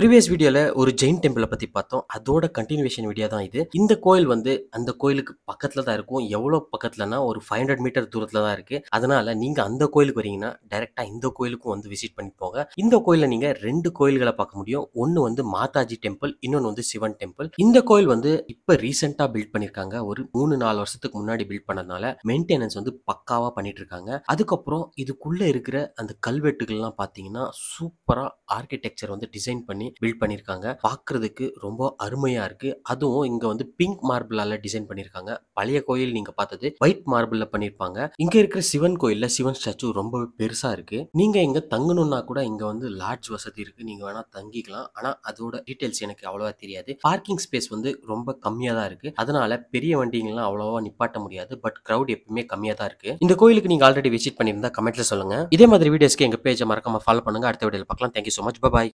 previous வீடியோவில் ஒரு ஜெயின் டெம்பிளை பற்றி பார்த்தோம் அதோட கண்டினியூவேஷன் வீடியோ தான் இது இந்த கோயில் வந்து அந்த கோயிலுக்கு பக்கத்தில் தான் இருக்கும் எவ்வளோ பக்கத்தில்னா ஒரு ஃபைவ் ஹண்ட்ரட் மீட்டர் தூரத்தில் தான் இருக்குது அதனால் நீங்கள் அந்த கோயிலுக்கு வரீங்கன்னா டைரெக்டாக இந்த கோயிலுக்கும் வந்து விசிட் பண்ணி போங்க இந்த கோயிலில் நீங்கள் ரெண்டு கோயில்களை பார்க்க முடியும் ஒன்று வந்து மாதாஜி டெம்பிள் இன்னொன்று வந்து சிவன் டெம்பிள் இந்த கோயில் வந்து இப்போ ரீசெண்டாக பில்ட் பண்ணியிருக்காங்க ஒரு மூணு நாலு வருஷத்துக்கு முன்னாடி பில்ட் பண்ணதுனால மெயின்டெனன்ஸ் வந்து பக்காவாக பண்ணிட்டு இருக்காங்க அதுக்கப்புறம் இதுக்குள்ளே இருக்கிற அந்த கல்வெட்டுகள்லாம் பார்த்தீங்கன்னா சூப்பராக ஆர்கிடெக்சர் வந்து டிசைன் பண்ணி பண்ணி பில்ட் பண்ணியிருக்காங்க பார்க்குறதுக்கு ரொம்ப அருமையாக இருக்குது அதுவும் இங்கே வந்து பிங்க் மார்பிளால் டிசைன் பண்ணியிருக்காங்க பழைய கோயில் நீங்கள் பார்த்தது ஒயிட் மார்பிளில் பண்ணியிருப்பாங்க இங்கே இருக்கிற சிவன் கோயிலில் சிவன் ஸ்டாச்சு ரொம்ப பெருசாக இருக்குது நீங்கள் இங்கே தங்கணும்னா கூட இங்கே வந்து லாட்ஜ் வசதி இருக்குது நீங்கள் வேணால் தங்கிக்கலாம் ஆனால் அதோட டீட்டெயில்ஸ் எனக்கு அவ்வளோவா தெரியாது பார்க்கிங் ஸ்பேஸ் வந்து ரொம்ப கம்மியாக தான் இருக்குது அதனால் பெரிய வண்டிங்கெல்லாம் அவ்வளோவா நிப்பாட்ட முடியாது பட் க்ரௌட் எப்பவுமே கம்மியாக தான் இருக்குது இந்த கோயிலுக்கு நீங்கள் ஆல்ரெடி விசிட் பண்ணியிருந்தா கமெண்ட்டில் சொல்லுங்கள் இதே மாதிரி வீடியோஸ்க்கு எங்கள் பேஜை மறக்காம ஃபாலோ பண்ணுங்கள் அடுத்த வீடியோவில் பார்க்கலாம் தேங்க்யூ ஸோ மச் பாய்